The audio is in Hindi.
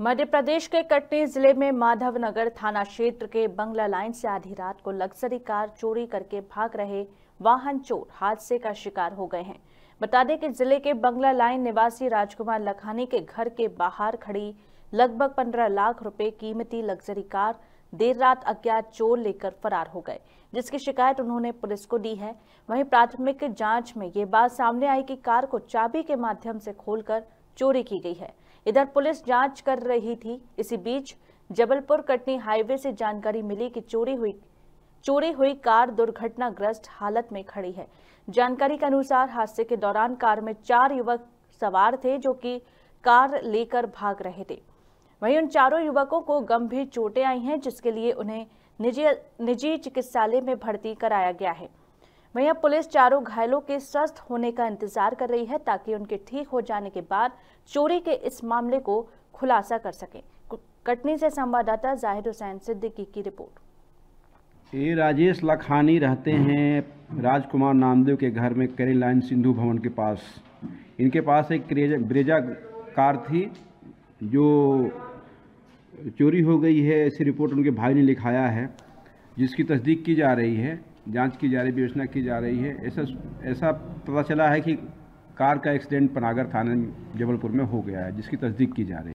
मध्य प्रदेश के कटनी जिले में माधवनगर थाना क्षेत्र के बंगला लाइन से आधी रात को लग्जरी कार चोरी करके भाग रहे वाहन चोर हादसे का शिकार हो गए हैं बता दें कि जिले के बंगला लाइन निवासी राजकुमार लखानी के घर के बाहर खड़ी लगभग 15 लाख रुपए कीमती लग्जरी कार देर रात अज्ञात चोर लेकर फरार हो गए जिसकी शिकायत उन्होंने पुलिस को दी है वहीं प्राथमिक जांच में ये बात सामने आई कि कार को चाबी के माध्यम से खोलकर चोरी की गई है इधर पुलिस जांच कर रही थी इसी बीच जबलपुर कटनी हाईवे से जानकारी मिली कि चोरी हुई चोरी हुई कार दुर्घटनाग्रस्त हालत में खड़ी है जानकारी के अनुसार हादसे के दौरान कार में चार युवक सवार थे जो कि कार लेकर भाग रहे थे वहीं उन चारों युवकों को गंभीर चोटें आई हैं जिसके लिए उन्हें निजी निजी चिकित्सालय में भर्ती कराया गया है वहीं अब पुलिस चारों घायलों के स्वस्थ होने का इंतजार कर रही है ताकि उनके ठीक हो जाने के बाद चोरी के इस मामले को खुलासा कर सके कटनी से संवाददाता जाहिर हुसैन सिद्दीकी की रिपोर्ट ये राजेश लखानी रहते हैं राजकुमार नामदेव के घर में करी लाइन सिंधु भवन के पास इनके पास एक ब्रेजा कार थी जो चोरी हो गई है ऐसी रिपोर्ट उनके भाई ने लिखाया है जिसकी तस्दीक की जा रही है जांच की जा रही विवेचना की जा रही है ऐसा ऐसा पता चला है कि कार का एक्सीडेंट पनागर थाने जबलपुर में हो गया है जिसकी तस्दीक की जा रही है